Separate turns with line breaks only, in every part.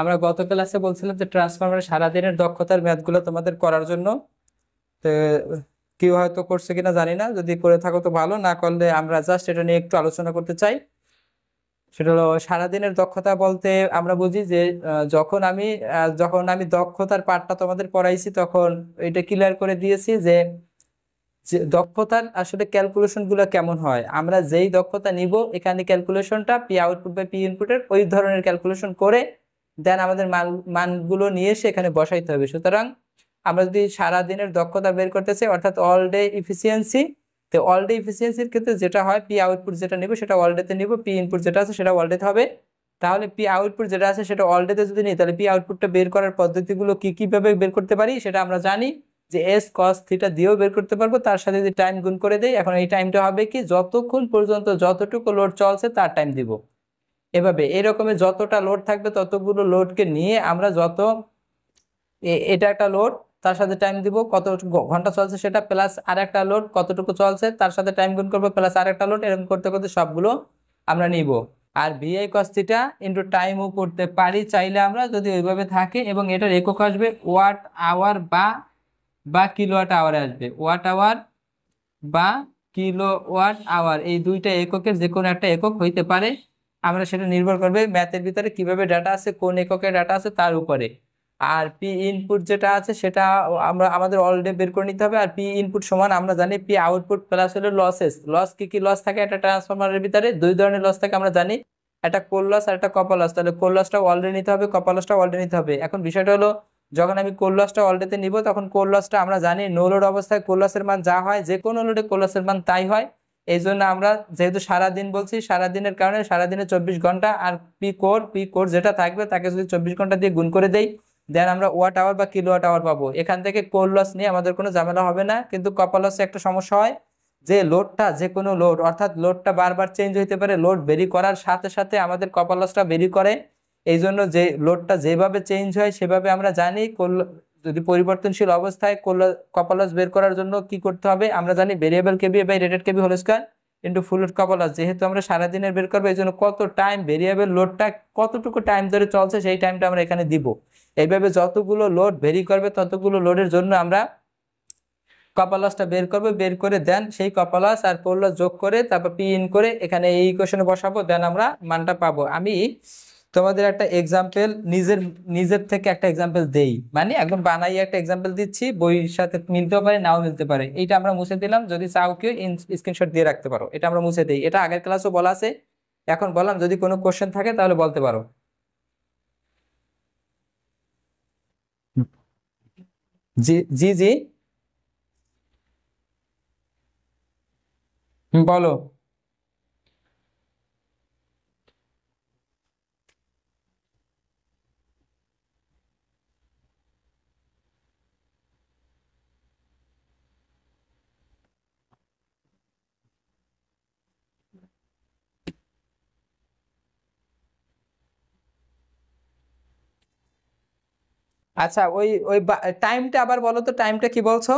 আমরা গত ক্লাসে বলছিলাম যে ট্রান্সফর্মারের সারাদিনের দক্ষতার ম্যাথগুলো তোমাদের করার জন্য তো কেউ হয়তো করছে কিনা জানি না যদি করে থাকো তো ভালো না করলে আমরা জাস্ট এটা নিয়ে একটু আলোচনা করতে চাই সেটা হলো সারাদিনের দক্ষতা বলতে আমরা বুঝি যে যখন আমি যখন আমি দক্ষতার পাঠটা তোমাদের পড়াইছি তখন এটা ক্লিয়ার করে দিয়েছি যে দক্ষতার আসলে ক্যালকুলেশনগুলো কেমন হয় আমরা যেই দক্ষতা নিব এখানে ক্যালকুলেশনটা পি আউটপুট বা পি ইনপুটের ওই ধরনের ক্যালকুলেশন করে দেন আমাদের মান মানগুলো নিয়ে এসে এখানে বসাইতে হবে সুতরাং আমরা যদি সারা দিনের দক্ষতা বের করতে চাই অর্থাৎ অল ডে ইফিসিয়েন্সি তো অল ডে ইফিসিয়েন্সির ক্ষেত্রে যেটা হয় পি আউটপুট যেটা নেব সেটা অল ডেতে নেব পি ইনপুট যেটা আছে সেটা অল ডেতে হবে তাহলে পি আউটপুট যেটা আছে সেটা অল ডেতে যদি নিই তাহলে পি আউটপুটটা বের করার পদ্ধতিগুলো কী কীভাবে বের করতে পারি সেটা আমরা জানি যে এস কস থিটা দিয়েও বের করতে পারবো তার সাথে যদি টাইম গুন করে দেয় এখন এই টাইমটা হবে কি যতক্ষণ পর্যন্ত যতটুকু লোড চলছে তার টাইম দিব এভাবে এরকমের যতটা লোড থাকবে ততগুলো লোডকে নিয়ে আমরা যত এটা একটা লোড তার সাথে টাইম দিব কত ঘন্টা চলছে সেটা প্লাস আর একটা লোড কতটুকু চলছে তার সাথে টাইম গুন করবো প্লাস আর একটা লোড এরকম করতে করতে সবগুলো আমরা নিব আর ভিআই কস্তিটা ইন্টু টাইমও করতে পারি চাইলে আমরা যদি ওইভাবে থাকে এবং এটার একক আসবে ওয়াট আওয়ার বা বা কিলোওয়াট আওয়ারে আসবে ওয়াট আওয়ার বা কিলো ওয়াট আওয়ার এই দুইটা এককের যে কোনো একটা একক হইতে পারে আমরা সেটা নির্ভর করবে ম্যাথের ভিতরে কিভাবে ডাটা আছে কোন এককের ডাটা আছে তার উপরে আর পি ইনপুট যেটা আছে সেটা আমরা আমাদের অলরেডি বের করে নিতে হবে আর পি ইনপুট সমান আমরা জানি পি আউটপুট প্লাস হলো লসেস লস কী কী লস থাকে একটা ট্রান্সফরমারের ভিতরে দুই ধরনের লস থাকে আমরা জানি একটা কোল লস আর একটা কপাল লস তাহলে কোল লসটাও অলরেডি নিতে হবে কপাল লসটাও অলরেডি নিতে হবে এখন বিষয়টা হলো যখন আমি কোল লসটা অলরেডিতে নিব তখন কোল লসটা আমরা জানি নো লোড অবস্থায় কোল লসের মান যা হয় যে কোনো লোডে কোল লসের মান তাই হয় এই জন্য আমরা যেহেতু সারাদিন বলছি সারাদিনের কারণে সারাদিনে চব্বিশ ঘন্টা আর পি কোর পি কোর যেটা থাকবে তাকে যদি চব্বিশ ঘন্টা দিয়ে গুণ করে দেই দেন আমরা ওয়াট আওয়ার বা কিলোয়াট আওয়ার পাবো এখান থেকে কোর লস নিয়ে আমাদের কোনো ঝামেলা হবে না কিন্তু কপাল লসে একটা সমস্যা হয় যে লোডটা যে কোনো লোড অর্থাৎ লোডটা বারবার চেঞ্জ হইতে পারে লোড বেরি করার সাথে সাথে আমাদের কপাল লসটা বেরি করে এই জন্য যে লোডটা যেভাবে চেঞ্জ হয় সেভাবে আমরা জানি যদি পরিবর্তনশীল অবস্থায় কপালস বের করার জন্য কি করতে হবে আমরা জানি variable KV by rated KV whole square into full load copper loss যেহেতু আমরা সারাদিনের বের করবো এই জন্য কত টাইম ভেরিয়েবল লোডটা কতটুকু টাইম ধরে চলছে সেই টাইমটা আমরা এখানে দিব এইভাবে যতগুলো লোড ভেরি করবে ততগুলো লোডের জন্য আমরা কপালসটা বের করবো বের করে দেন সেই কপালস আর পোল্লাস যোগ করে তারপর পি ইন করে এখানে এই ইকুয়েশনে বসাবো দেন আমরা মানটা পাবো আমি তোমাদের একটা এক্সাম্পল নিজের নিজের থেকে একটা এক্সাম্পল দেই মানে একদম বানাই একটা এক্সাম্পল দিচ্ছি বইয়ের সাথে মিলতেও পারে নাও মিলতে পারে এইটা আমরা মুছে দিলাম যদি চাও কেউ স্ক্রিনশট দিয়ে রাখতে পারো এটা আমরা মুছে দিই এটা আগের ক্লাসও বলা আছে এখন বললাম যদি কোনো কোশ্চেন থাকে তাহলে বলতে পারো জি জি জি বলো আচ্ছা ওই ওই টাইমটা আবার বলো তো টাইমটা কি বলছো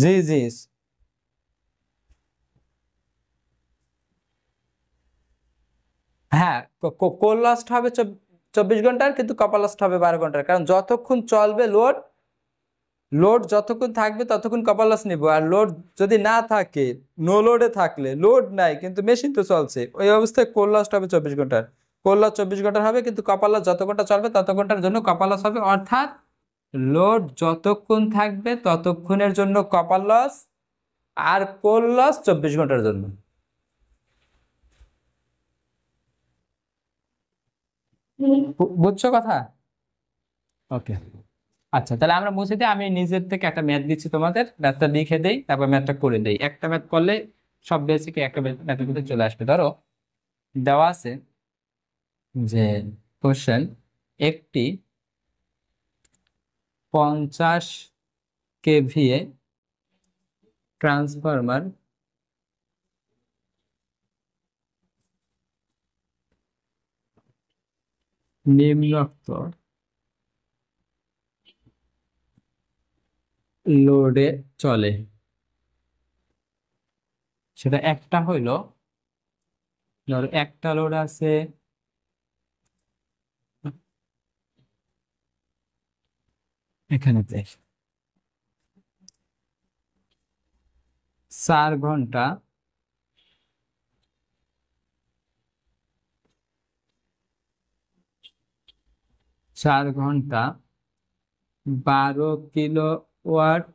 জি জি হ্যাঁ কোল লাস্ট হবে চব্বিশ ঘন্টার কিন্তু কপাল লাস্ট হবে বারো ঘন্টার কারণ যতক্ষণ চলবে লোড লোড যতক্ষণ থাকবে ততক্ষণ কপালস নেব আর লোড যদি না থাকে নো লোডে থাকলে লোড নাই কিন্তু মেশিন তো চলছে ওই অবস্থায় কোল লস হবে চব্বিশ ঘন্টার কোল লস চব্বিশ ঘন্টার হবে কিন্তু কপালস যত ঘন্টা চলবে তত ঘন্টার জন্য কপালস হবে অর্থাৎ লোড যতক্ষণ থাকবে ততক্ষণের জন্য কপাল লস আর কোল লস চব্বিশ ঘন্টার জন্য বুঝছো কথা ওকে আচ্ছা তাহলে আমরা মুছে দিই আমি নিজের থেকে একটা ম্যাথ দিচ্ছি তোমাদের ম্যাথটা লিখে দেই তারপর ম্যাথটা করে দেই একটা ম্যাথ করলে সব বেসিকে একটা ম্যাথের মধ্যে চলে আসবে ধরো দেওয়া আছে যে কোশ্চেন একটি পঞ্চাশ কেভিএ ট্রান্সফরমার নিম্নোক্ত লোডে চলে সেটা একটা হইল ধরো একটা লোড আছে এখানে চার ঘন্টা চার ঘন্টা বারো কিলো ওয়াট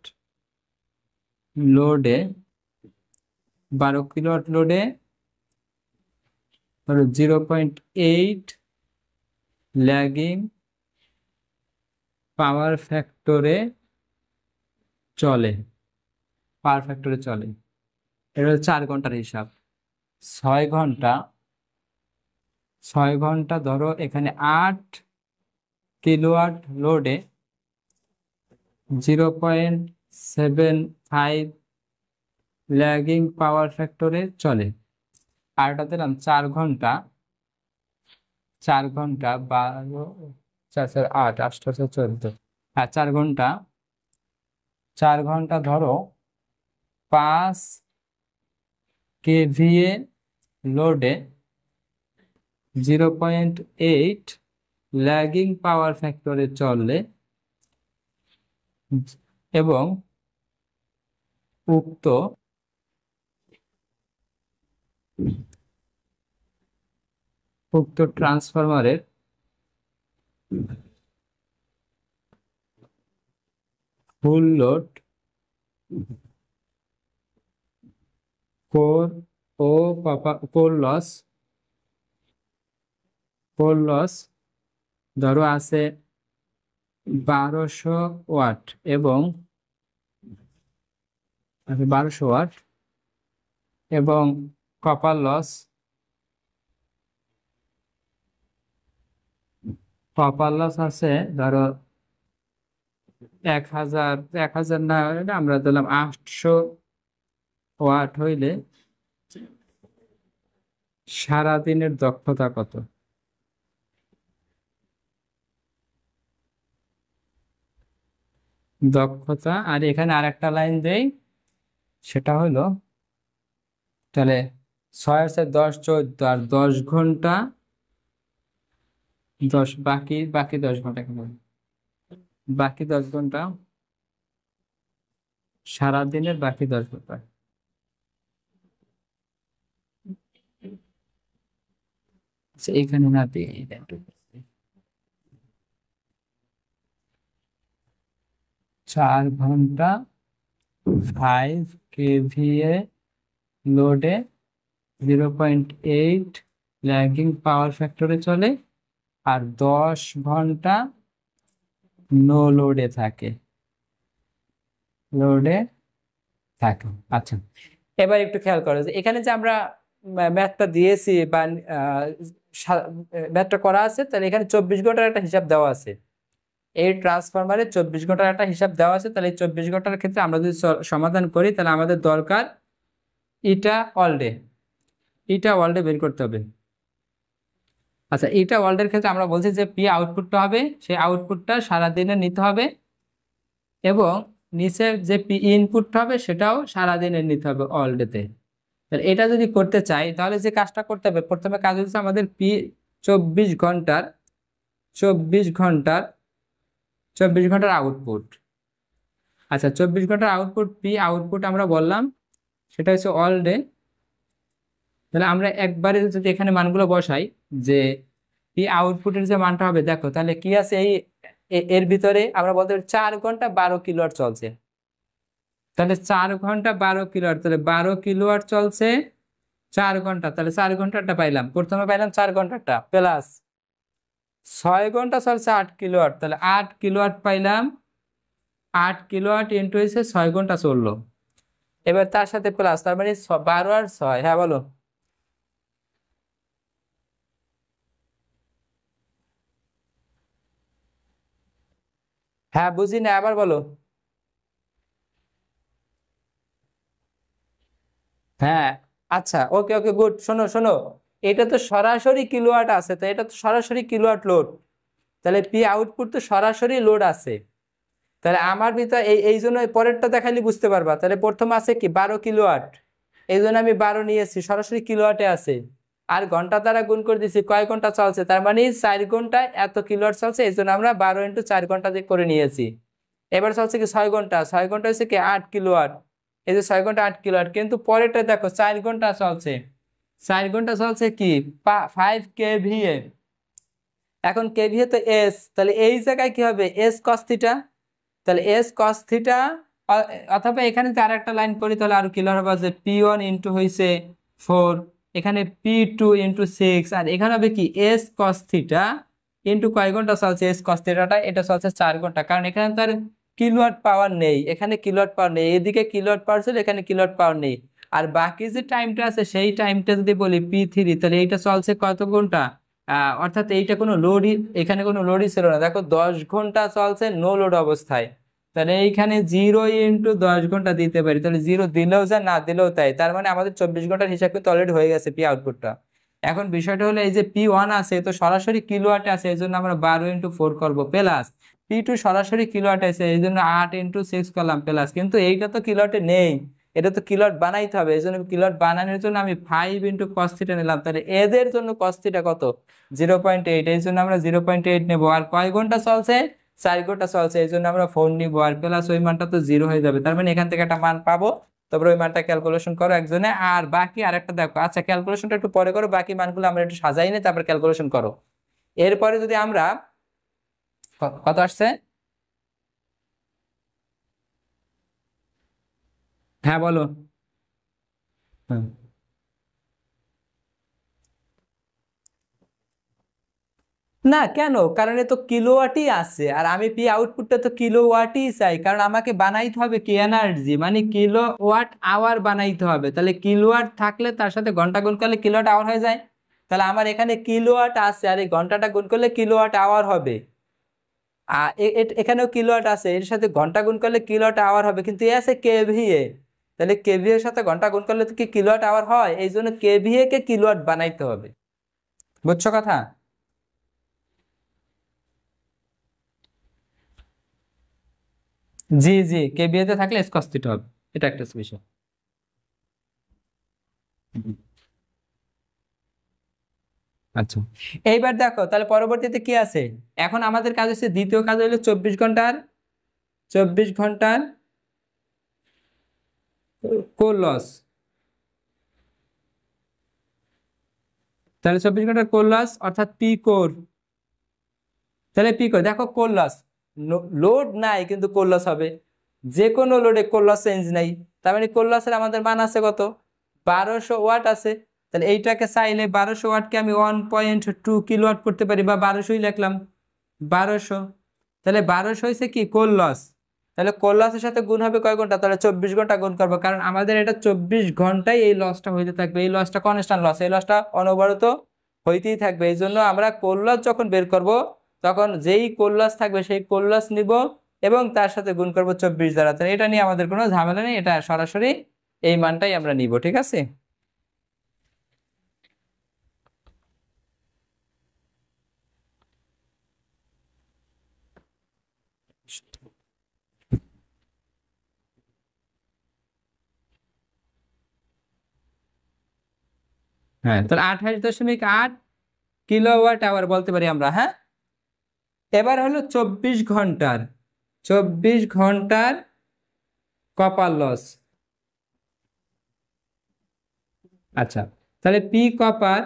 লোডে বারো কিলোয়াট লোডে ধরো zero point eight lagging power ফ্যাক্টরে চলে পাওয়ার ফ্যাক্টরে চলে এটা হলো চার ঘন্টার হিসাব ছয় ঘন্টা ছয় ঘন্টা ধরো এখানে আট কিলোয়াট লোডে zero point seven five lagging power ফ্যাক্টরে চলে আর এটা দিলাম চার ঘন্টা চার ঘন্টা বারো চার চার আট আঠারোশো চোদ্দ আর হ্যাঁ, চার ঘন্টা চার ঘন্টা ধরো পাঁচ কেভিএ লোডে zero point eight lagging power ফ্যাক্টরে চললে এবং উক্ত উক্ত ট্রান্সফরমারের ফুল লোড কোর ও কোর লস কোর লস ধরো আছে বারোশো ওয়াট এবং আচ্ছা, বারোশো ওয়াট এবং কপার লস কপার লস আছে ধরো এক হাজার এক হাজার না আমরা দিলাম আটশো ওয়াট হইলে সারাদিনের দক্ষতা কত দক্ষতা আর এখানে আর একটা লাইন দেই সেটা হলো তাহলে ছয় আছে দশ চোদ্দ আর দশ ঘন্টা দশ বাকি বাকি দশ ঘন্টা কেমন বাকি দশ ঘন্টা সারাদিনের বাকি দশ ঘন্টা আচ্ছা, এখানে না দিয়ে চার ঘন্টা ফাইভ কেভিএ লোডে zero point eight lagging power ফ্যাক্টরে চলে আর দশ ঘন্টা নো লোডে থাকে লোডে থাকে আচ্ছা এবার একটু খেয়াল করো যে এখানে যে আমরা ম্যাথটা দিয়েছি বা ম্যাথটা করা আছে তাহলে এখানে চব্বিশ ঘন্টার একটা হিসাব দেওয়া আছে এই ট্রান্সফরমারে চব্বিশ ঘন্টার একটা হিসাব দেওয়া আছে তাহলে এই চব্বিশ ঘন্টার ক্ষেত্রে আমরা যদি সমাধান করি তাহলে আমাদের দরকার ইটা ওয়ার্ল্ডে ইটা ওয়ার্ল্ডে বের করতে হবে আচ্ছা ইটা ওয়ার্ল্ডের ক্ষেত্রে আমরা বলছি যে পি আউটপুটটা হবে সেই আউটপুটটা সারাদিনে নিতে হবে এবং নিচে যে পি ইনপুট হবে সেটাও সারাদিনে নিতে হবে ওয়ার্ল্ডেতে তাহলে এটা যদি করতে চাই তাহলে যে কাজটা করতে হবে প্রথমে কাজ হচ্ছে আমাদের পি চব্বিশ ঘন্টার চব্বিশ ঘন্টার চব্বিশ ঘন্টার আউটপুট আচ্ছা চব্বিশ ঘন্টার আউটপুট পি আউটপুট আমরা বললাম সেটা হচ্ছে অল ডে তাহলে আমরা একবারে যদি এখানে মানগুলো বসাই যে পি আউটপুটের যে মানটা হবে দেখো তাহলে কি আছে এই এর ভিতরে আমরা বলতে পারি চার ঘন্টা বারো কিলোয়ার চলছে তাহলে চার ঘন্টা বারো কিলোয়ার তাহলে বারো কিলোয়ার চলছে চার ঘন্টা তাহলে চার ঘন্টাটা পাইলাম প্রথমে পাইলাম চার ঘন্টাটা প্লাস ছয় ঘন্টা চলছে আট কিলোয়াট তাহলে আট কিলোয়াট পাইলাম আট কিলোয়াট ইন্টু হয়েছে ছয় ঘন্টা চললো এবার তার সাথে প্লাস তার মানে বারো আর ছয় হ্যাঁ বলো হ্যাঁ বুঝি না আবার বলো হ্যাঁ আচ্ছা ওকে ওকে গুড শোনো শোনো এটা তো সরাসরি কিলোয়াট আছে তো এটা তো সরাসরি কিলোয়াট লোড তাহলে পি আউটপুট তো সরাসরি লোড আছে তাহলে আমার ভিতরে এই এই জন্য পরেরটা দেখাইলে বুঝতে পারবা তাহলে প্রথম আছে কি বারো কিলোয়াট এই জন্য আমি বারো নিয়েছি সরাসরি কিলোয়াটে আছে আর ঘন্টা দ্বারা গুণ করে দিয়েছি কয় ঘন্টা চলছে তার মানে চার ঘন্টা এত কিলোয়াট চলছে এই জন্য আমরা বারো ইন্টু চার ঘন্টা দিয়ে করে নিয়েছি এবার চলছে কি ছয় ঘন্টা ছয় ঘন্টা হচ্ছে কি আট কিলোয়াট এই যে ছয় ঘন্টা আট কিলোয়াট কিন্তু পরেরটা দেখো চার ঘন্টা চলছে চার ঘন্টা চলছে কি ফাইভ কেভিএ এখন কেভিএ তো এস তাহলে এই জায়গায় কি হবে এস কস্থিটা তাহলে এস কস্থিটা অথবা এখানে যে আর একটা লাইন পড়ি তাহলে আরো ক্লিয়ার হবে যে পি ওয়ান ইন্টু হয়েছে ফোর এখানে পি টু ইন্টু সিক্স আর এখানে হবে কি এস কস্থিটা ইন্টু কয় ঘন্টা চলছে এস কস্থিটাটা এটা চলছে চার ঘন্টা কারণ এখানে তার কিলোয়াট পাওয়ার নেই এখানে কিলোয়াট পাওয়ার নেই এদিকে কিলোয়াট পাওয়ার ছিল এখানে কিলোয়াট পাওয়ার নেই আর বাকি যে টাইমটা আছে সেই টাইমটা যদি বলি পি থ্রি তাহলে এইটা চলছে কত ঘন্টা অর্থাৎ এইটা কোনো লোডই এখানে কোনো লোডই ছিল না দেখো দশ ঘন্টা চলছে নো লোড অবস্থায় তাহলে এইখানে জিরো ইন্টু দশ ঘন্টা দিতে পারি তাহলে জিরো দিলেও যায় না দিলেও তাই তার মানে আমাদের চব্বিশ ঘন্টার হিসাব কিন্তু অলরেডি হয়ে গেছে পি আউটপুটটা এখন বিষয়টা হলো এই যে পি ওয়ান আছে তো সরাসরি কিলোয়াটে আছে এই জন্য আমরা বারো ইন্টু ফোর করবো প্লাস পি টু সরাসরি কিলোয়াটে আছে এই জন্য আট ইন্টু সিক্স করলাম প্লাস কিন্তু এইটা তো কিলোয়াটে নেই এটা তো কিলট বানাইতে হবে এই জন্য কিলট বানানোর জন্য আমি ফাইভ ইন্টু কস্তিটা নিলাম তাহলে এদের জন্য কস্তিটা কত জিরো পয়েন্ট এইট এই জন্য আমরা জিরো পয়েন্ট এইট নেবো আর কয় ঘন্টা চলছে চার ঘন্টা চলছে এই জন্য আমরা ফোন নিবো আর প্লাস ওই মানটা তো জিরো হয়ে যাবে তার মানে এখান থেকে একটা মান পাবো তারপরে ওই মানটা ক্যালকুলেশন করো একজনে আর বাকি আরেকটা দেখো আচ্ছা ক্যালকুলেশনটা একটু পরে করো বাকি মানগুলো আমরা একটু সাজাই নিই তারপর ক্যালকুলেশন করো এরপরে যদি আমরা কত আসছে হ্যাঁ বলো হ্যাঁ না কেন কারণ এ তো কিলোওয়াটই আছে আর আমি পি আউটপুটটা তো কিলোওয়াটই চাই কারণ আমাকে বানাইতে হবে কি এনার্জি মানে কিলোওয়াট আওয়ার বানাইতে হবে তাহলে কিলোওয়াট থাকলে তার সাথে ঘন্টা গুণ করলে কিলোওয়াট আওয়ার হয়ে যায় তাহলে আমার এখানে কিলোওয়াট আছে আর এই ঘন্টাটা গুণ করলে কিলোওয়াট আওয়ার হবে আর এখানেও কিলোওয়াট আছে এর সাথে ঘন্টা গুণ করলে কিলোওয়াট আওয়ার হবে কিন্তু এ আছে কেভিএ তাহলে কেভি এর সাথে ঘন্টা গুণ করলে তো কি কিলোয়াট আওয়ার হয় এই জন্য কেভি কে কিলোয়াট বানাইতে হবে বুঝছো কথা জি জি কেভিএ তে থাকলে স্কোয়ার হবে এটা একটা বিষয় আচ্ছা এইবার দেখো তাহলে পরবর্তীতে কি আছে এখন আমাদের কাজ হচ্ছে দ্বিতীয় কাজ হলো চব্বিশ ঘন্টার চব্বিশ ঘন্টার কোলস তাহলে চব্বিশ ঘন্টার কোল্লাস অর্থাৎ পি কোর তাহলে পি কোর দেখো কোলস লোড নাই কিন্তু কোলস হবে যে কোনো লোডে কোল্লাস চেঞ্জ নাই তার মানে কোল্লাসের আমাদের মান আছে কত বারোশো ওয়াট আছে তাহলে এইটাকে চাইলে বারোশো ওয়াটকে আমি one point two kilowatt করতে পারি বা বারোশোই লিখলাম বারোশো তাহলে বারোশো হয়েছে কি কোল্লাস তাহলে কোল্লাসের সাথে গুণ হবে কয় ঘন্টা তাহলে চব্বিশ ঘন্টা গুণ করবো কারণ আমাদের এটা চব্বিশ ঘন্টাই এই লসটা হইতে থাকবে এই লসটা কনস্ট্যান্ট লস এই লসটা অনবরত হইতেই থাকবে এই জন্য আমরা কোল্লাস যখন বের করব তখন যেই কোল্লাস থাকবে সেই কোল্লাস নিব এবং তার সাথে গুণ করবো চব্বিশ দ্বারা তাহলে এটা নিয়ে আমাদের কোনো ঝামেলা নেই এটা সরাসরি এই মানটাই আমরা নিব ঠিক আছে হ্যাঁ তাহলে আঠাশ দশমিক আট কিলোওয়াট আওয়ার বলতে পারি আমরা হ্যাঁ এবার হলো চব্বিশ ঘন্টার চব্বিশ ঘন্টার কপার লস আচ্ছা তাহলে পি কপার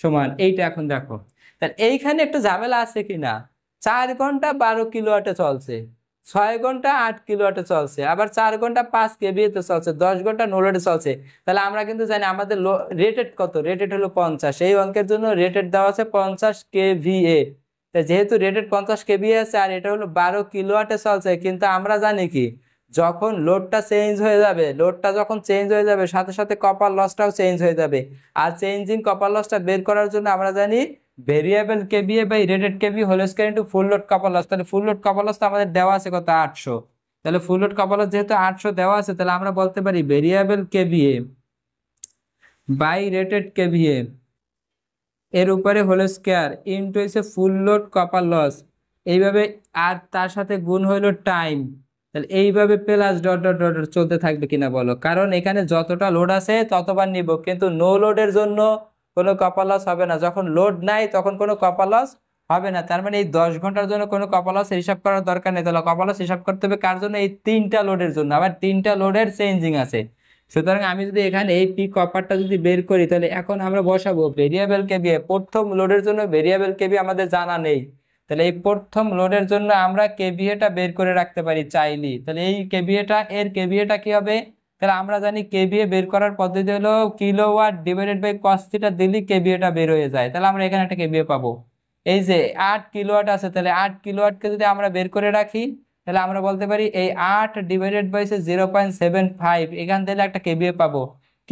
সমান এইটা এখন দেখো তাহলে এইখানে একটা ঝামেলা আছে কিনা চার ঘন্টা বারো কিলোওয়াটে চলছে ছয় ঘন্টা আট কিলোওয়াটে চলছে আবার চার ঘন্টা পাঁচ এতে চলছে দশ ঘন্টা নোলোটে চলছে তাহলে আমরা কিন্তু জানি আমাদের রেটেড কত রেটেড হলো পঞ্চাশ এই অঙ্কের জন্য রেটেড দেওয়া আছে পঞ্চাশ কেভিএ এ যেহেতু রেটেড পঞ্চাশ কেভিএ আছে আর এটা হলো বারো কিলোওয়াটে চলছে কিন্তু আমরা জানি কি যখন লোডটা চেঞ্জ হয়ে যাবে লোডটা যখন চেঞ্জ হয়ে যাবে সাথে সাথে কপার লসটাও চেঞ্জ হয়ে যাবে আর চেঞ্জিং কপার লসটা বের করার জন্য আমরা জানি variable KV by rated KV whole square into full load copper loss তাহলে ফুল লোড কাপাল লস তো আমাদের দেওয়া আছে কত আটশো তাহলে ফুল লোড কাপাল লস যেহেতু আটশো দেওয়া আছে তাহলে আমরা বলতে পারি variable KVA by rated KVA এর উপরে হোল স্কোয়ার ইন্টু হচ্ছে ফুল লোড কপার লস এইভাবে আর তার সাথে গুণ হইল টাইম তাহলে এইভাবে প্লাস ডট ডট ডট চলতে থাকবে কিনা বলো কারণ এখানে যতটা লোড আছে ততবার নিব কিন্তু নো লোডের জন্য কোনো কপালস হবে না যখন লোড নাই তখন কোনো কপালস হবে না তার মানে এই দশ ঘন্টার জন্য কোনো কপালস হিসাব করার দরকার নেই তাহলে কপালস হিসাব করতে হবে কার জন্য এই তিনটা লোডের জন্য আবার তিনটা লোডের চেঞ্জিং আছে সুতরাং আমি যদি এখানে এই পি কপারটা যদি বের করি তাহলে এখন আমরা বসাবো ভেরিয়েবল কেবিএ প্রথম লোডের জন্য ভেরিয়েবল কেবি আমাদের জানা নেই তাহলে এই প্রথম লোডের জন্য আমরা কেবিএটা বের করে রাখতে পারি চাইলি তাহলে এই কেবিএটা এর কেবিএটা কি হবে তাহলে আমরা জানি কেবিএ বের করার পদ্ধতি হলো kilowatt divided by cos theta দিলে কেবিএটা বের হয়ে যায় তাহলে আমরা এখানে একটা কেবিএ পাবো এই যে আট কিলোওয়াট আছে তাহলে আট কিলোওয়াটকে যদি আমরা বের করে রাখি তাহলে আমরা বলতে পারি এই আট ডিভাইডেড বাই সে জিরো পয়েন্ট সেভেন ফাইভ এখান থেকে একটা কেবিএ পাবো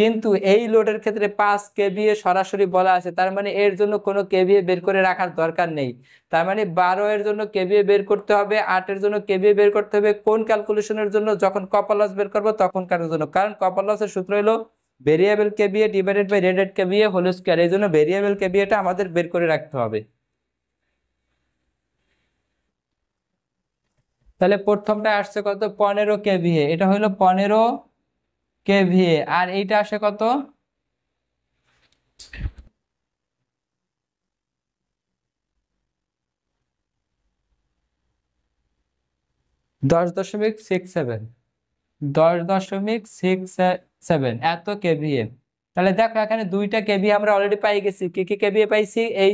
কিন্তু এই লোডের ক্ষেত্রে পাঁচ কেবিএ সরাসরি বলা আছে তার মানে এর জন্য কোনো কেবিএ বের করে রাখার দরকার নেই তার মানে বারো এর জন্য কেবিএ বের করতে হবে আটের জন্য কেবিএ বের করতে হবে কোন ক্যালকুলেশনের জন্য যখন কপালস বের করবো তখন কারোর জন্য কারণ কপালসের সূত্র হলো variable KVA divided by rated KVA whole square এই জন্য ভেরিয়েবল কেবিএটা আমাদের বের করে রাখতে হবে তাহলে প্রথমটা আসছে কত পনেরো কেবিএ এটা হলো পনেরো কেভিএ আর এইটা আসে কত দশ দশমিক সিক্স সেভেন দশ দশমিক সিক্স সেভেন এত কেভিএ তাহলে দেখো এখানে দুইটা কেভিএ আমরা অলরেডি পাই গেছি কি কি কেভিএ পাইছি এই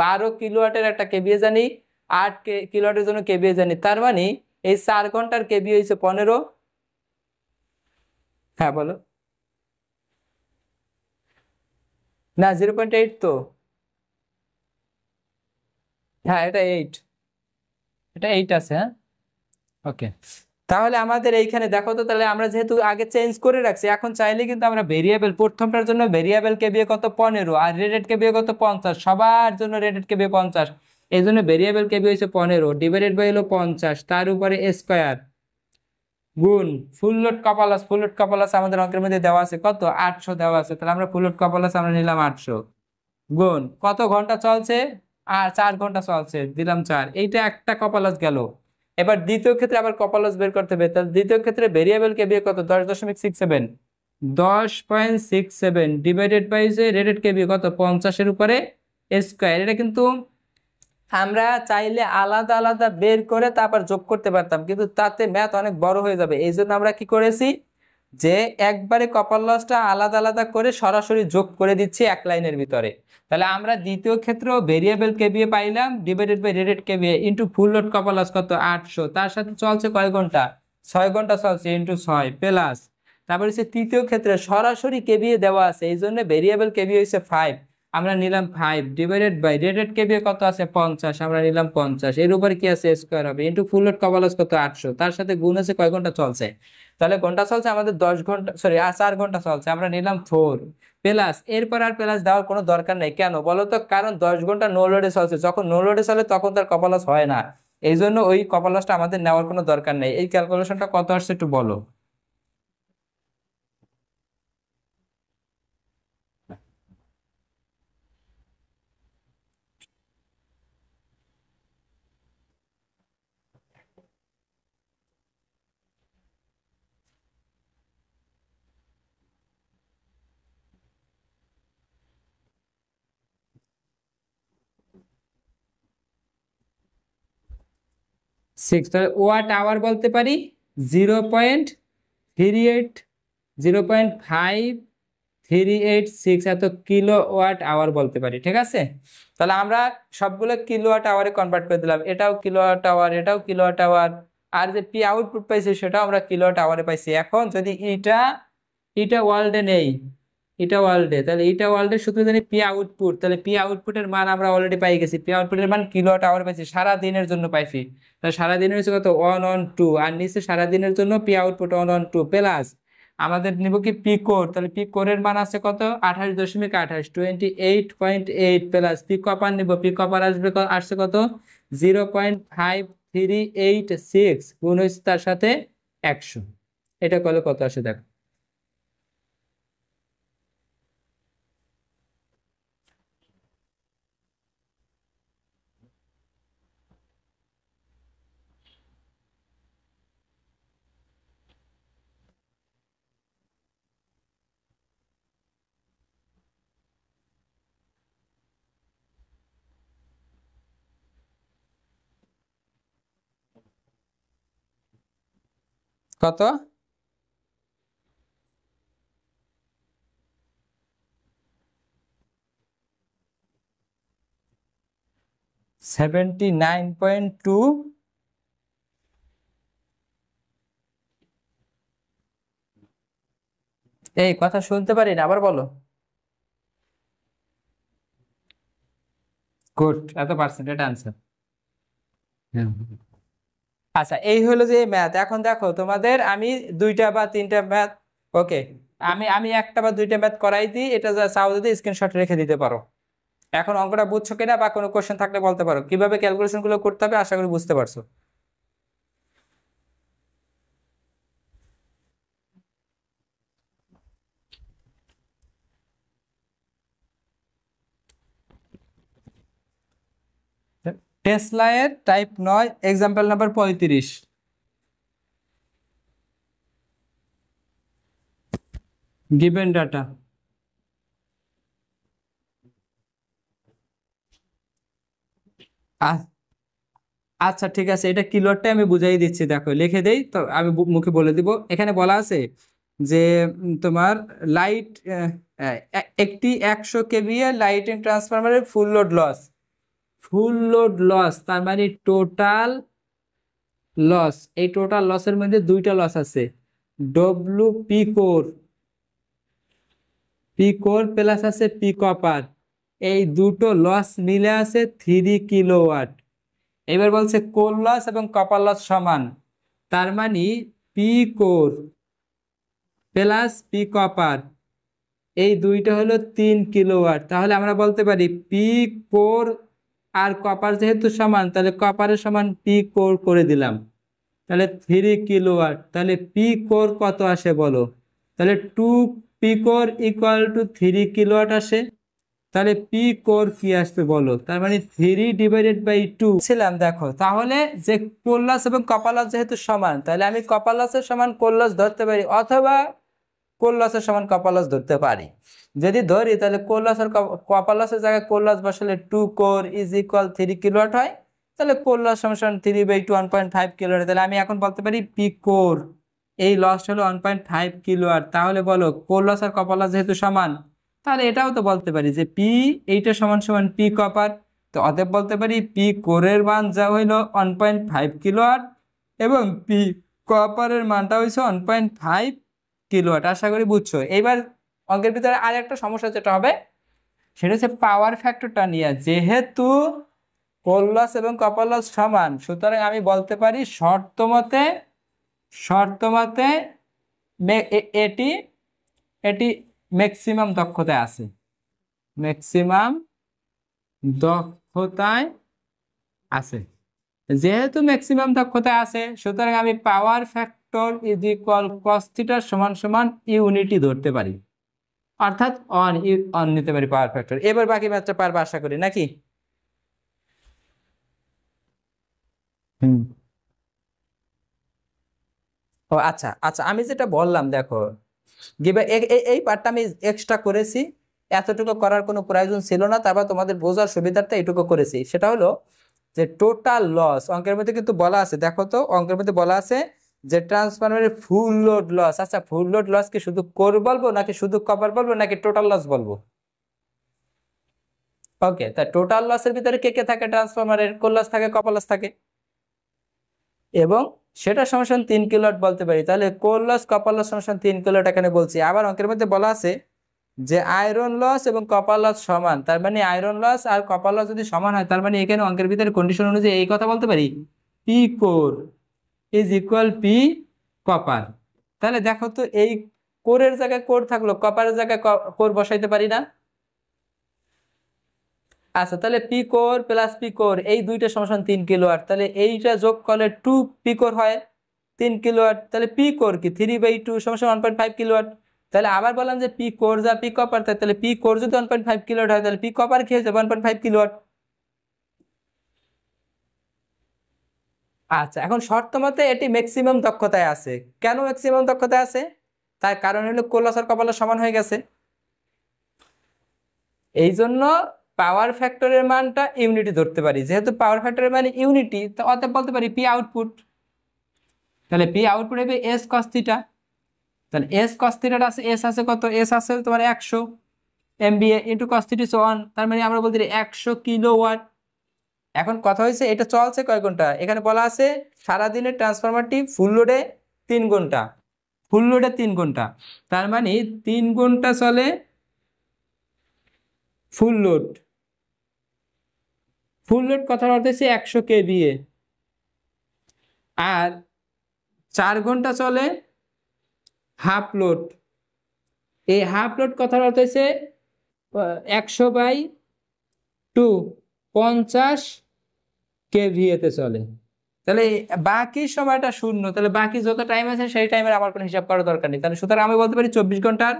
বারো কিলোয়াটের একটা কেভিএ জানি আট কিলোয়াটের জন্য কেভিএ জানি তার মানে এই চার ঘন্টার কেভিএ হয়েছে পনেরো হ্যাঁ বলো না জিরো পয়েন্ট এইট তো হ্যাঁ এটা এইট এটা এইট আছে হ্যাঁ ওকে তাহলে আমাদের এইখানে দেখো তো তাহলে আমরা যেহেতু আগে চেঞ্জ করে রাখছি এখন চাইলে কিন্তু আমরা ভেরিয়েবল প্রথমটার জন্য কে বিয়ে কত পনেরো আর কে বিয়ে কত পঞ্চাশ সবার জন্য কে বিয়ে পঞ্চাশ এই জন্য কে বিয়ে হয়েছে পনেরো ডিভাইডেড বাই হলো পঞ্চাশ তার উপরে স্কোয়ার গুণ ফুল কপালাস ফুল কপালাস আমাদের অঙ্কের মধ্যে দেওয়া আছে কত আটশো দেওয়া আছে তাহলে আমরা ফুল কপালাস আমরা নিলাম আটশো গুণ কত ঘন্টা চলছে আর চার ঘন্টা চলছে দিলাম চার এইটা একটা কপালাস গেল এবার দ্বিতীয় ক্ষেত্রে আবার কপালাস বের করতে হবে তাহলে দ্বিতীয় ক্ষেত্রে ভেরিয়েবলকে বিয়ে কত দশ দশমিক সিক্স সেভেন দশ point six seven divided by যে রেটেড বিয়ে কত পঞ্চাশের উপরে স্কোয়ার এটা কিন্তু আমরা চাইলে আলাদা আলাদা বের করে তারপর যোগ করতে পারতাম কিন্তু তাতে ম্যাথ অনেক বড় হয়ে যাবে এই জন্য আমরা কি করেছি যে একবারে কপাল লসটা আলাদা আলাদা করে সরাসরি যোগ করে দিচ্ছি এক লাইনের ভিতরে তাহলে আমরা দ্বিতীয় ক্ষেত্রেও ভেরিয়েবল বিয়ে পাইলাম ডিভাইডেড বাই রেডেড বিয়ে into full load copper loss কত আটশো তার সাথে চলছে কয় ঘন্টা ছয় ঘন্টা চলছে ইন্টু ছয় প্লাস তারপর হচ্ছে তৃতীয় ক্ষেত্রে সরাসরি বিয়ে দেওয়া আছে এই জন্য ভেরিয়েবল বিয়ে হচ্ছে ফাইভ আমরা নিলাম five divided by rated KV কত আছে পঞ্চাশ আমরা নিলাম পঞ্চাশ এর উপর কি আছে স্কোয়ার হবে ইন্টু ফুল লোড কভারেজ কত আটশো তার সাথে গুণ আছে কয় ঘন্টা চলছে তাহলে ঘন্টা চলছে আমাদের দশ ঘন্টা সরি আর চার ঘন্টা চলছে আমরা নিলাম ফোর প্লাস এরপর আর প্লাস দেওয়ার কোনো দরকার নেই কেন বলো তো কারণ দশ ঘন্টা নো লোডে চলছে যখন নো লোডে চলে তখন তার কপালস হয় না এই জন্য ওই কপালসটা আমাদের নেওয়ার কোনো দরকার নেই এই ক্যালকুলেশনটা কত আসছে একটু বলো সিক্স তাহলে ওয়াট আওয়ার বলতে পারি zero point three eight zero point five three eight six এত কিলো ওয়াট আওয়ার বলতে পারি ঠিক আছে তাহলে আমরা সবগুলো কিলো ওয়াট আওয়ারে কনভার্ট করে দিলাম এটাও কিলো ওয়াট আওয়ার এটাও কিলো ওয়াট আওয়ার আর যে পি আউটপুট পাইছি সেটাও আমরা কিলো ওয়াট আওয়ারে পাইছি এখন যদি এটা এটা ওয়ার্ল্ডে নেই এটা ওয়ার্ল্ডে তাহলে এটা ওয়ার্ল্ডের সূত্র জানি পি আউটপুট তাহলে পি আউটপুটের মান আমরা অলরেডি পাই গেছি পি আউটপুটের মান কিলোয়াট আওয়ার পাইছি সারা দিনের জন্য পাইছি তাহলে সারা দিনের হচ্ছে কত ওয়ান অন টু আর নিচে সারা দিনের জন্য P output one on two plus আমাদের নিব কি পি কোর তাহলে পি কোরের মান আছে কত আঠাশ দশমিক আঠাশ twenty eight point eight plus P copper নিব পি কপার আসবে আসছে কত zero point five three eight six গুণ হয়েছে তার সাথে একশো এটা করলে কত আসে দেখো কত সেভেন্টি নাইন পয়েন্ট টু এই কথা শুনতে পারি না আবার বলো গুড এত পার্সেন্টেজ আনসার হ্যাঁ, হ্যাঁ। আচ্ছা এই হলো যে ম্যাথ এখন দেখো তোমাদের আমি দুইটা বা তিনটা ম্যাথ ওকে আমি আমি একটা বা দুইটা ম্যাথ করাই দিই এটা চাও যদি স্ক্রিনশট রেখে দিতে পারো এখন অঙ্কটা বুঝছো কিনা বা কোনো কোশ্চেন থাকলে বলতে পারো কিভাবে ক্যালকুলেশনগুলো করতে হবে আশা করি বুঝতে পারছো টেসলায়ের টাইপ নয় এক্সাম্পল নাম্বার পঁয়ত্রিশ গিভেন ডাটা আচ্ছা ঠিক আছে এটা কিলোরটাই আমি বুঝাই দিচ্ছি দেখো লিখে দেই তো আমি মুখে বলে দিব এখানে বলা আছে যে তোমার লাইট একটি একশো কেভিএ লাইট ট্রান্সফরমারের full load loss full load loss তার মানে টোটাল লস এই টোটাল লসের মধ্যে দুইটা লস আছে W P core P core plus আছে পি কপার এই দুটো লস মিলে আছে থ্রি কিলোওয়াট এবার বলছে কোর লস এবং কপার লস সমান তার মানে P core plus P copper এই দুইটা হলো তিন কিলোওয়াট তাহলে আমরা বলতে পারি পি কোর আর কপার যেহেতু সমান তাহলে কপারের সমান পি কোর করে দিলাম তাহলে থ্রি কিলোয়াট তাহলে পি কোর কত আসে বলো তাহলে two P core equal to three kilowatt আসে তাহলে পি কোর কি আসবে বলো তার মানে থ্রি ডিভাইডেড বাই টু ছিলাম দেখো তাহলে যে কোল্লাস এবং কপালাস যেহেতু সমান তাহলে আমি কপালাসের সমান কোল্লাস ধরতে পারি অথবা কোল্লাসের সমান কপালস ধরতে পারি যদি ধরি তাহলে কোল্লাসের কপালসের জায়গায় কোল্লাস বসালে two core is equal three kilowatt হয় তাহলে কোল্লাস সমান three by two one point five kilowatt তাহলে আমি এখন বলতে পারি পি কোর এই লস হলো ওয়ান পয়েন্ট ফাইভ কিলোয়াট তাহলে বলো কোল্লাস আর কপালস যেহেতু সমান তাহলে এটাও তো বলতে পারি যে পি এইটা সমান সমান পি কপার তো অতএব বলতে পারি পি কোরের মান যা হইল ওয়ান পয়েন্ট ফাইভ কিলোয়াট এবং পি কপারের মানটা হয়েছে ওয়ান পয়েন্ট ফাইভ কিলোয়াট আশা করি বুঝছো এইবার অঙ্কের ভিতরে আর একটা সমস্যা যেটা হবে সেটা হচ্ছে পাওয়ার ফ্যাক্টরটা নিয়ে যেহেতু কল্লাস এবং কপালস সমান সুতরাং আমি বলতে পারি শর্তমতে শর্তমতে এটি এটি ম্যাক্সিমাম দক্ষতায় আছে ম্যাক্সিমাম দক্ষতায় আছে যেহেতু ম্যাক্সিমাম দক্ষতায় আছে সুতরাং আমি power factor vector is equal cos থিটার সমান সমান ইউনিটি ধরতে পারি অর্থাৎ অন ইউ অন নিতে পারি পাওয়ার ফ্যাক্টর এবার বাকি ম্যাথটা পারবো আশা করি নাকি ও আচ্ছা আচ্ছা আমি যেটা বললাম দেখো এই পার্টটা আমি এক্সট্রা করেছি এতটুকু করার কোনো প্রয়োজন ছিল না তারপর তোমাদের বোঝার সুবিধার্থে এটুকু করেছি সেটা হলো যে টোটাল লস অঙ্কের মধ্যে কিন্তু বলা আছে দেখো তো অঙ্কের মধ্যে বলা আছে যে ট্রান্সফরমারের ফুল লোড লস আচ্ছা ফুল লোড লস কি শুধু কোর বলবো নাকি শুধু কপার বলবো নাকি টোটাল লস বলবো ওকে তা টোটাল লসের ভিতরে কে কে থাকে ট্রান্সফরমারের কোর লস থাকে কপার লস থাকে এবং সেটা সমস্যা তিন কিলোট বলতে পারি তাহলে কোর লস কপার লস সমস্যা তিন কিলোট এখানে বলছি আবার অঙ্কের মধ্যে বলা আছে যে আয়রন লস এবং কপার লস সমান তার মানে আয়রন লস আর কপার লস যদি সমান হয় তার মানে এখানে অঙ্কের ভিতরে কন্ডিশন অনুযায়ী এই কথা বলতে পারি P core is equal P copper তাহলে দেখো তো এই কোরের জায়গায় কোর থাকলো কপারের জায়গায় কোর বসাইতে পারি না আচ্ছা তাহলে P core plus P core এই দুইটা সমান তিন কিলো আর তাহলে এইটা যোগ করলে টু পি কোর হয় তিন কিলো আট তাহলে পি কোর কি থ্রি বাই টু সমান one point five kilowatt তাহলে আবার বললাম যে পি কোর যা পি কপার তাহলে পি কোর যদি ওয়ান পয়েন্ট ফাইভ কিলো হয় তাহলে পি কপার খেয়েছে one point five kilowatt আচ্ছা এখন শর্ত মতে এটি ম্যাক্সিমাম দক্ষতায় আছে কেন ম্যাক্সিমাম দক্ষতায় আছে তার কারণ হলো কোলাস আর কপালা সমান হয়ে গেছে এই জন্য পাওয়ার ফ্যাক্টরের মানটা ইউনিটি ধরতে পারি যেহেতু পাওয়ার ফ্যাক্টরের মান ইউনিটি তো অতএব বলতে পারি পি আউটপুট তাহলে পি আউটপুট হবে এস কস্তিটা তাহলে এস কস্তিটাটা আছে এস আছে কত এস আছে তোমার একশো M V A into cos theta one তার মানে আমরা বলতে পারি একশো কিলো ওয়াট এখন কথা হয়েছে এটা চলছে কয় ঘন্টা এখানে বলা আছে সারাদিনের ট্রান্সফরমারটি ফুল লোডে তিন ঘন্টা ফুল লোডে তিন ঘন্টা তার মানে তিন ঘন্টা চলে ফুল লোড ফুল লোড কথার অর্থ হচ্ছে একশো কেবিএ আর চার ঘন্টা চলে হাফ লোড এই হাফ লোড কথার অর্থ হচ্ছে একশো বাই টু পঞ্চাশ কেভিএতে চলে তাহলে বাকি সময়টা শূন্য তাহলে বাকি যত টাইম আছে সেই টাইমের আমার কোনো হিসাব করার দরকার নেই তাহলে সুতরাং আমি বলতে পারি চব্বিশ ঘন্টার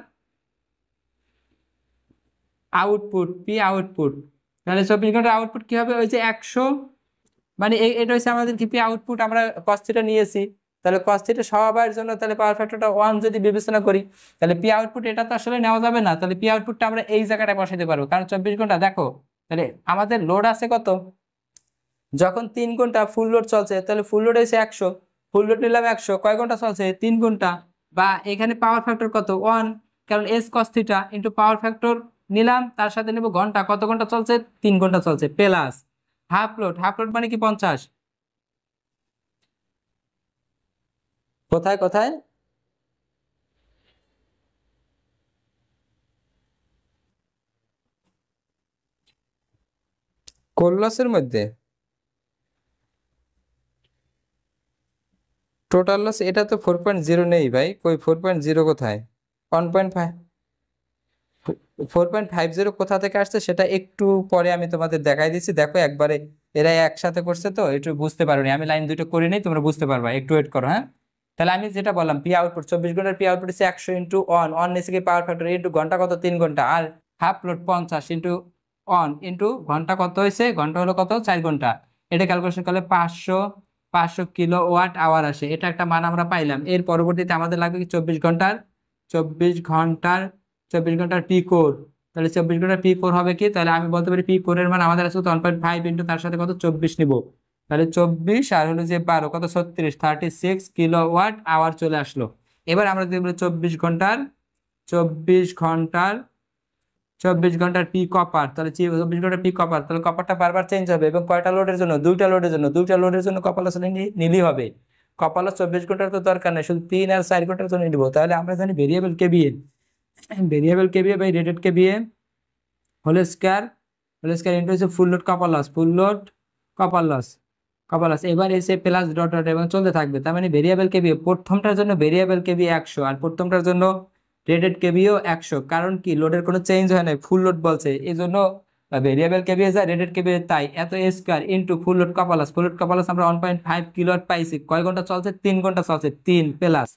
আউটপুট পি আউটপুট তাহলে চব্বিশ ঘন্টার আউটপুট কি হবে ওই যে একশো মানে এটা হচ্ছে আমাদের কি পি আউটপুট আমরা কস্তিটা নিয়েছি তাহলে কস্তিটা সবার জন্য তাহলে পাওয়ার ফ্যাক্টরটা ওয়ান যদি বিবেচনা করি তাহলে পি আউটপুট এটা তো আসলে নেওয়া যাবে না তাহলে পি আউটপুটটা আমরা এই জায়গাটায় বসাতে পারবো কারণ চব্বিশ ঘন্টা দেখো তাহলে আমাদের লোড আছে কত যখন তিন ঘন্টা ফুল লোড চলছে তাহলে ফুল লোড এসে একশো ফুল লোড নিলাম একশো কয় ঘন্টা চলছে তিন ঘন্টা বা এখানে পাওয়ার ফ্যাক্টর কত ওয়ান কারণ S cos theta into power factor নিলাম তার সাথে নেব ঘন্টা কত ঘন্টা চলছে তিন ঘন্টা চলছে plus half load half load মানে কি পঞ্চাশ কোথায় কোথায় কল্লাসের মধ্যে টোটাল লস এটা তো ফোর পয়েন্ট জিরো নেই ভাই ওই ফোর পয়েন্ট জিরো কোথায় one point five four point five zero কোথা থেকে আসছে সেটা একটু পরে আমি তোমাদের দেখাই দিচ্ছি দেখো একবারে এরা একসাথে করছে তো একটু বুঝতে পারো আমি লাইন দুটো করি নি তোমরা বুঝতে পারবা একটু ওয়েট করো হ্যাঁ তাহলে আমি যেটা বললাম পি আউটপুট চব্বিশ ঘন্টার পি আউটপুট হচ্ছে একশো ইন্টু অন অন নিচে পাওয়ার ফ্যাক্টর ইন্টু ঘন্টা কত তিন ঘন্টা আর হাফ লোড পঞ্চাশ ইন্টু অন ইন্টু ঘন্টা কত হয়েছে ঘন্টা হলো কত চার ঘন্টা এটা ক্যালকুলেশন করলে পাঁচশো পাঁচশো কিলো ওয়াট আওয়ার আসে এটা একটা মান আমরা পাইলাম এর পরবর্তীতে আমাদের লাগবে কি চব্বিশ ঘন্টার চব্বিশ ঘন্টার চব্বিশ ঘন্টার পি কোর তাহলে চব্বিশ ঘন্টার পি কোর হবে কি তাহলে আমি বলতে পারি পি কোরের মান আমাদের আছে ওয়ান পয়েন্ট ফাইভ ইন্টু তার সাথে কত চব্বিশ নিব তাহলে চব্বিশ আর হলো যে বারো কত ছত্রিশ thirty six kilowatt hour চলে আসলো এবার আমরা যদি চব্বিশ ঘন্টার চব্বিশ ঘন্টার চব্বিশ ঘন্টার পি কপার তাহলে চব্বিশ ঘন্টার পি কপার তাহলে কপারটা বারবার চেঞ্জ হবে এবং কয়টা লোডের জন্য দুইটা লোডের জন্য দুইটা লোডের জন্য কপাল আসলে নিলেই হবে কপাল চব্বিশ ঘন্টার তো দরকার নেই শুধু তিন আর চার ঘন্টার জন্য নিব তাহলে আমরা জানি variable K VA variable K VA by rated K VA whole square whole square into হচ্ছে full load copper loss full load copper loss copper loss এবার এসে প্লাস ডট ডট এবং চলতে থাকবে তার মানে ভেরিয়েবল কে বিয়ে প্রথমটার জন্য ভেরিয়েবল কে বিয়ে একশো আর প্রথমটার জন্য রেটেড কেবিও একশো কারণ কি লোডের কোনো চেঞ্জ হয় নাই ফুল লোড বলছে এই জন্য ভেরিয়েবল কেবিএ যা রেটেড কেভি তাই এত square into full load copper loss full load copper loss আমরা ওয়ান পয়েন্ট ফাইভ কিলোয়াট পাইছি কয় ঘন্টা চলছে তিন ঘন্টা চলছে তিন প্লাস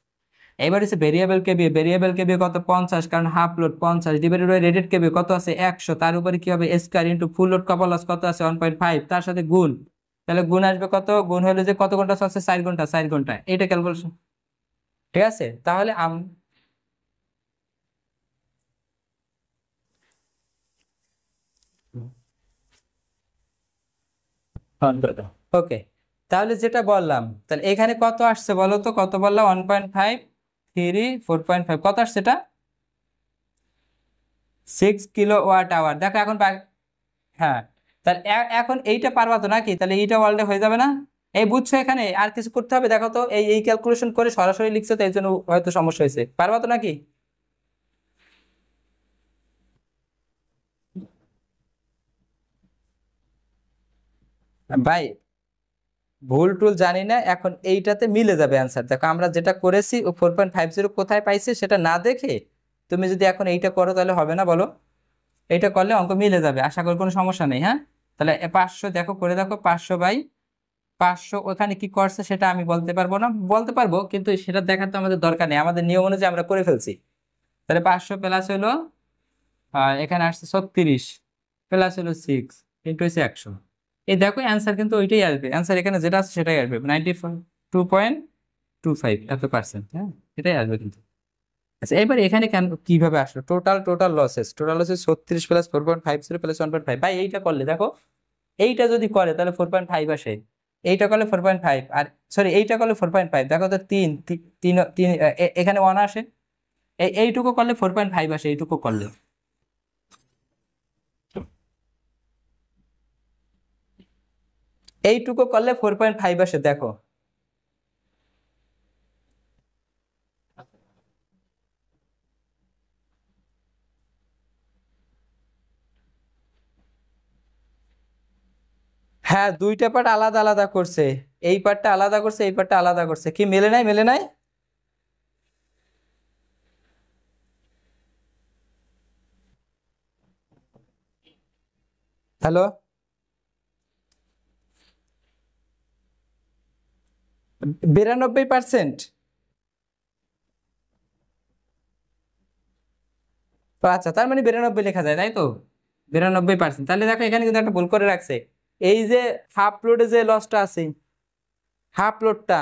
এবার হচ্ছে ভেরিয়েবল কেভি ভেরিয়েবল কেভি কত পঞ্চাশ কারণ হাফ লোড পঞ্চাশ ডিভাইডেড বাই রেটেড কেবিএ কত আছে একশো তার উপরে কি হবে square into full load copper loss কত আছে ওয়ান পয়েন্ট ফাইভ তার সাথে গুণ তাহলে গুণ আসবে কত গুণ হলে যে কত ঘন্টা চলছে চার ঘন্টা চার ঘন্টা এটা ক্যালকুলেশন ঠিক আছে তাহলে আম ওকে তাহলে যেটা বললাম তাহলে এখানে কত আসছে বলো তো কত বললাম one point five three four point five কত আসছে এটা সিক্স কিলো ওয়াট আওয়ার দেখো এখন হ্যাঁ তাহলে এখন এইটা পারবা তো নাকি তাহলে এইটা ওয়ার্ল্ডে হয়ে যাবে না এই বুঝছো এখানে আর কিছু করতে হবে দেখো তো এই এই ক্যালকুলেশন করে সরাসরি লিখছো তো এই জন্য হয়তো সমস্যা হয়েছে পারবা তো নাকি ভাই ভুল টুল জানি না এখন এইটাতে মিলে যাবে অ্যান্সার দেখো আমরা যেটা করেছি ও ফোর পয়েন্ট ফাইভ জিরো কোথায় পাইছি সেটা না দেখে তুমি যদি এখন এইটা করো তাহলে হবে না বলো এইটা করলে অঙ্ক মিলে যাবে আশা করি কোনো সমস্যা নেই হ্যাঁ তাহলে পাঁচশো দেখো করে দেখো পাঁচশো বাই পাঁচশো ওখানে কি করছে সেটা আমি বলতে পারবো না বলতে পারবো কিন্তু সেটা দেখার তো আমাদের দরকার নেই আমাদের নিয়ম অনুযায়ী আমরা করে ফেলছি তাহলে পাঁচশো প্লাস হলো এখানে আসছে ছত্রিশ প্লাস হলো সিক্স ইন্টু হয়েছে একশো এই দেখো অ্যান্সার কিন্তু ওইটাই আসবে অ্যান্সার এখানে যেটা আছে সেটাই আসবে ninety two point two five এত পার্সেন্ট হ্যাঁ সেটাই আসবে কিন্তু আচ্ছা এবার এখানে কেন কীভাবে আসলো total total losses total losses ছত্রিশ plus four point five zero plus one point five ভাই এইটা করলে দেখো এইটা যদি করে তাহলে ফোর পয়েন্ট ফাইভ আসে এইটা করলে ফোর পয়েন্ট ফাইভ আর সরি এইটা করলে ফোর পয়েন্ট ফাইভ দেখো তো তিন তিন এখানে ওয়ান আসে এইটুকু করলে ফোর পয়েন্ট ফাইভ আসে এইটুকু করলে এইটুকু করলে ফোর পয়েন্ট ফাইভ আসে দেখো হ্যাঁ দুইটা পার্ট আলাদা আলাদা করছে এই পার্টটা আলাদা করছে এই পার্টটা আলাদা করছে কি মেলে নাই মেলে নাই হ্যালো বিরানব্বই পার্সেন্ট তো আচ্ছা তার মানে বিরানব্বই লেখা যায় তাই তো বিরানব্বই পার্সেন্ট তাহলে দেখো এখানে কিন্তু একটা ভুল করে রাখছে এই যে হাফ লোডে যে লসটা আছে হাফ লোডটা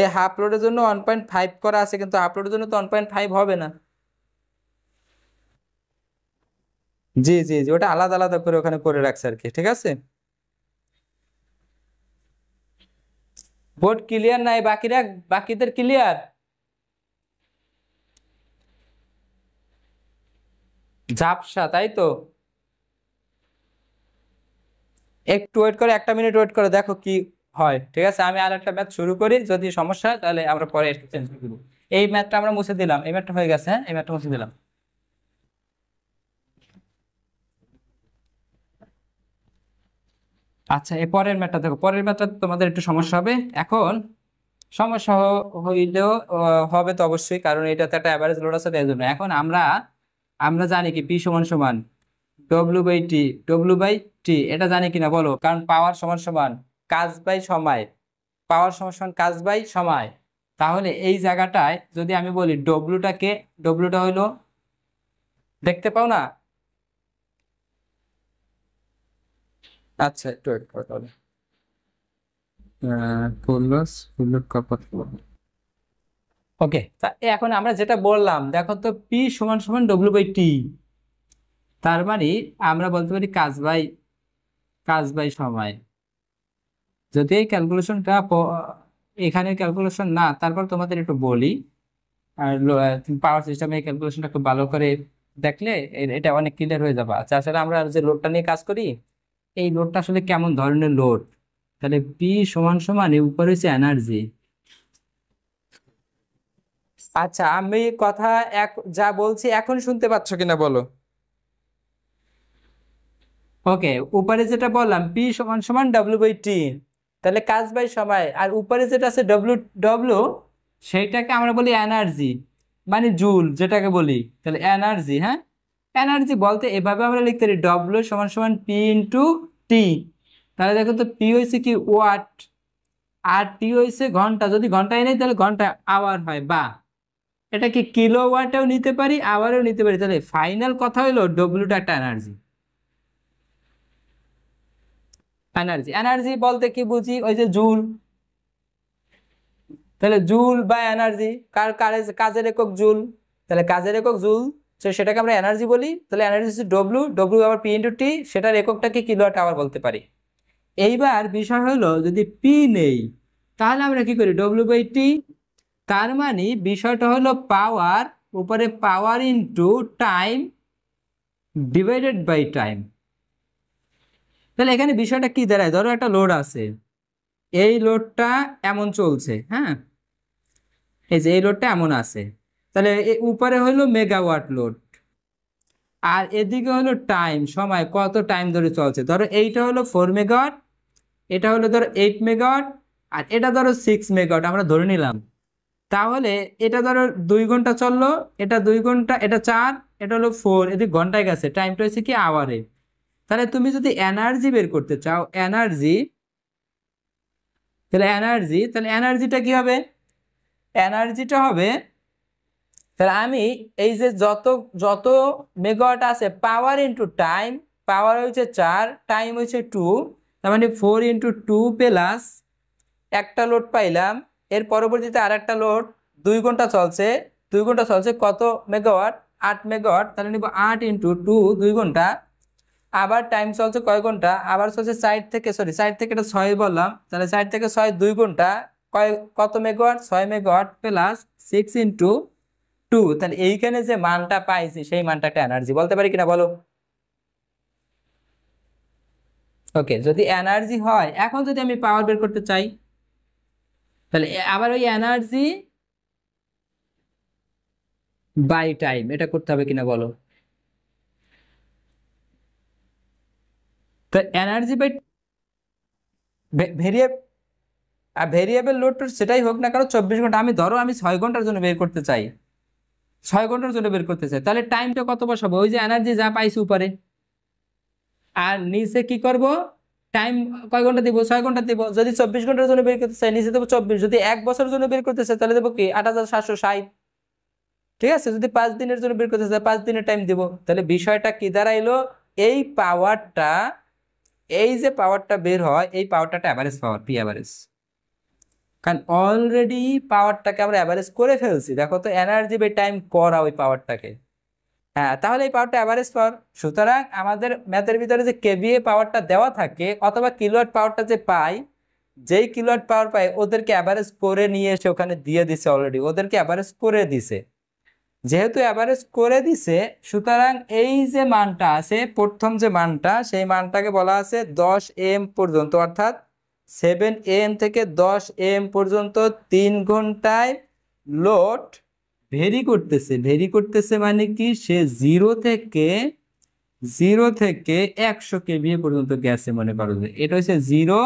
এই হাফ লোডের জন্য ওয়ান পয়েন্ট ফাইভ করা আছে কিন্তু হাফ লোডের জন্য তো ওয়ান পয়েন্ট ফাইভ হবে না জি জি জি ওটা আলাদা আলাদা করে ওখানে করে রাখছে আর কি ঠিক আছে ভোট ক্লিয়ার নাই বাকিরা বাকিদের ক্লিয়ার ঝাপসা তাই তো একটু ওয়েট করে একটা মিনিট ওয়েট করে দেখো কি হয় ঠিক আছে আমি আর একটা ম্যাথ শুরু করি যদি সমস্যা হয় তাহলে আমরা পরে চেঞ্জ করে দেবো এই ম্যাথটা আমরা মুছে দিলাম এই ম্যাথটা হয়ে গেছে হ্যাঁ এই ম্যাথটা মুছে দিলাম আচ্ছা এ পরের ম্যাটার দেখো পরের ম্যাটটা তোমাদের একটু সমস্যা হবে এখন সমস্যা হইলেও হবে তো অবশ্যই কারণ এটাতে একটা অ্যাভারেজ লোড আছে তাই জন্য এখন আমরা আমরা জানি কি পি সমান সমান W by T W by T এটা জানি কিনা বলো কারণ পাওয়ার সমান সমান কাজ বাই সময় পাওয়ার সমান সমান কাজ বাই সময় তাহলে এই জায়গাটায় যদি আমি বলি ডব্লুটাকে ডব্লুটা হইলো দেখতে পাও না আচ্ছা একটু ওয়েট করো তাহলে ওকে তা এখন আমরা যেটা বললাম দেখো তো পি সমান সমান ডব্লিউ বাই টি তার মানে আমরা বলতে পারি কাজ বাই কাজ বাই সময় যদি এই ক্যালকুলেশনটা এখানে ক্যালকুলেশন না তারপর তোমাদের একটু বলি আর পাওয়ার সিস্টেমে এই ক্যালকুলেশনটা খুব ভালো করে দেখলে এটা অনেক ক্লিয়ার হয়ে যাবা আচ্ছা, তাছাড়া আমরা যে লোডটা নিয়ে কাজ করি এই লোডটা আসলে কেমন ধরনের লোড তাহলে পি সমান সমান উপরে হচ্ছে এনার্জি আচ্ছা আমি কথা এক যা বলছি এখন শুনতে পাচ্ছ কিনা বলো ওকে উপরে যেটা বললাম পি সমান সমান ডাব্লিউ বাই টি তাহলে কাজ বাই সময় আর উপরে যেটা আছে ডব্লিউ ডব্লিউ সেইটাকে আমরা বলি এনার্জি মানে জুল যেটাকে বলি তাহলে এনার্জি হ্যাঁ এনার্জি বলতে এভাবে আমরা লিখতে পারি ডব্লিউ সমান সমান পি ইন্টু টি তাহলে দেখো তো পি হয়েছে কি ওয়াট আর টি হয়েছে ঘন্টা যদি ঘন্টায় নেই তাহলে ঘন্টা আওয়ার হয় বা এটা কি কিলো ওয়াটেও নিতে পারি আওয়ারেও নিতে পারি তাহলে ফাইনাল কথা হলো ডব্লিউটা একটা এনার্জি এনার্জি এনার্জি বলতে কি বুঝি ওই যে জুল তাহলে জুল বা এনার্জি কার কাজের একক জুল তাহলে কাজের একক জুল সো সেটাকে আমরা এনার্জি বলি তাহলে এনার্জি হচ্ছে ডব্লু ডব্লু আবার পি ইন্টু টি সেটার এককটাকে কিলোয়াট আওয়ার বলতে পারি এইবার বিষয় হলো যদি পি নেই তাহলে আমরা কি করি ডব্লু বাই টি তার মানে বিষয়টা হলো পাওয়ার উপরে power into time divided by time তাহলে এখানে বিষয়টা কি দাঁড়ায় ধরো একটা লোড আছে এই লোডটা এমন চলছে হ্যাঁ এই যে এই লোডটা এমন আছে তাহলে উপরে হলো মেগাওয়াট লোড আর এদিকে হলো টাইম সময় কত টাইম ধরে চলছে ধরো এইটা হলো ফোর মেগাওয়াট এটা হলো ধরো এইট মেগাওয়াট আর এটা ধরো সিক্স মেগাওয়াট আমরা ধরে নিলাম তাহলে এটা ধরো দুই ঘন্টা চললো এটা দুই ঘন্টা এটা চার এটা হলো ফোর এদি ঘন্টায় গেছে টাইমটা হয়েছে কি আওয়ারে তাহলে তুমি যদি এনার্জি বের করতে চাও এনার্জি তাহলে এনার্জি তাহলে এনার্জিটা কি হবে এনার্জিটা হবে তাহলে আমি এই যে যত যত মেগাওয়াট আছে পাওয়ার ইন্টু টাইম পাওয়ার হয়েছে চার টাইম হচ্ছে টু তার মানে ফোর ইন্টু টু প্লাস একটা লোড পাইলাম এর পরবর্তীতে আর একটা লোড দুই ঘন্টা চলছে দুই ঘন্টা চলছে কত মেগাওয়াট আট মেগাওয়াট তাহলে নিব আট ইন্টু টু দুই ঘন্টা আবার টাইম চলছে কয় ঘন্টা আবার চলছে সাইড থেকে সরি সাইড থেকে এটা ছয় বললাম তাহলে সাইড থেকে ছয় দুই ঘন্টা কয় কত মেগাওয়াট ছয় megawatt plus six into two তাহলে এইখানে যে মানটা পাইছি সেই মানটা একটা এনার্জি বলতে পারি কিনা বলো ওকে যদি এনার্জি হয় এখন যদি আমি পাওয়ার বের করতে চাই তাহলে আবার ওই এনার্জি বাই টাইম এটা করতে হবে কিনা বলো তো এনার্জি বাই ভেরিয়েবল লোড সেটাই হোক না কারণ চব্বিশ ঘন্টা আমি ধরো আমি ছয় ঘন্টার জন্য বের করতে চাই ছয় ঘন্টার জন্য বের করতে চাই তাহলে টাইমটা কত বসাবো ওই যে এনার্জি যা পাইছি উপরে আর নিচে কি করব টাইম কয় ঘন্টা দিব ছয় ঘন্টা দিব যদি চব্বিশ ঘন্টার জন্য বের করতে চাই নিচে দেবো চব্বিশ যদি এক বছরের জন্য বের করতে চাই তাহলে দেবো কি আট হাজার সাতশো ষাট ঠিক আছে যদি পাঁচ দিনের জন্য বের করতে চাই পাঁচ দিনের টাইম দিব তাহলে বিষয়টা কি দাঁড়াইলো এই পাওয়ারটা এই যে পাওয়ারটা বের হয় এই পাওয়ারটা অ্যাভারেজ পাওয়ার পি অ্যাভারেজ কারণ অলরেডি পাওয়ারটাকে আমরা অ্যাভারেজ করে ফেলছি দেখো তো এনার্জি বাই টাইম করা ওই পাওয়ারটাকে হ্যাঁ তাহলে এই পাওয়ারটা অ্যাভারেজ পাওয়ার সুতরাং আমাদের ম্যাথের ভিতরে যে কেভিএ পাওয়ারটা দেওয়া থাকে অথবা কিলোয়াট পাওয়ারটা যে পাই যেই কিলোয়াট পাওয়ার পাই ওদেরকে অ্যাভারেজ করে নিয়ে এসে ওখানে দিয়ে দিছে অলরেডি ওদেরকে অ্যাভারেজ করে দিছে যেহেতু অ্যাভারেজ করে দিছে সুতরাং এই যে মানটা আছে প্রথম যে মানটা সেই মানটাকে বলা আছে দশ এম পর্যন্ত অর্থাৎ সেভেন এম থেকে দশ এম পর্যন্ত তিন ঘন্টায় লোড ভেরি করতেছে ভেরি করতেছে মানে কি সে জিরো থেকে জিরো থেকে একশো কেভিএ পর্যন্ত গ্যাসে মনে করো এটা হচ্ছে জিরো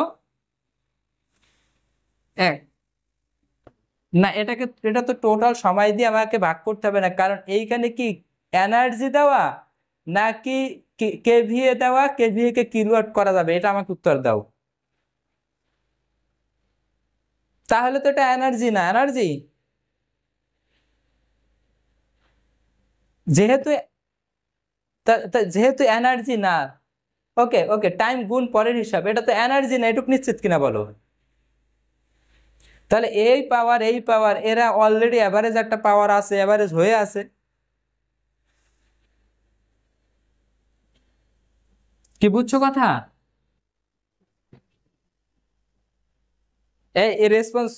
এক না এটাকে এটা তো টোটাল সময় দিয়ে আমাকে ভাগ করতে হবে না কারণ এইখানে কি এনার্জি দেওয়া নাকি কেভিএ দেওয়া কেভিএ কে কিলোয়াট করা যাবে এটা আমাকে উত্তর দাও তাহলে তো এটা এনার্জি না এনার্জি যেহেতু যেহেতু এনার্জি না ওকে ওকে টাইম গুণ পরের হিসাব এটা তো এনার্জি না এটুক নিশ্চিত কিনা বলো তাহলে এই পাওয়ার এই পাওয়ার এরা অলরেডি অ্যাভারেজ একটা পাওয়ার আছে অ্যাভারেজ হয়ে আছে কি বুঝছো কথা এই রেসপন্স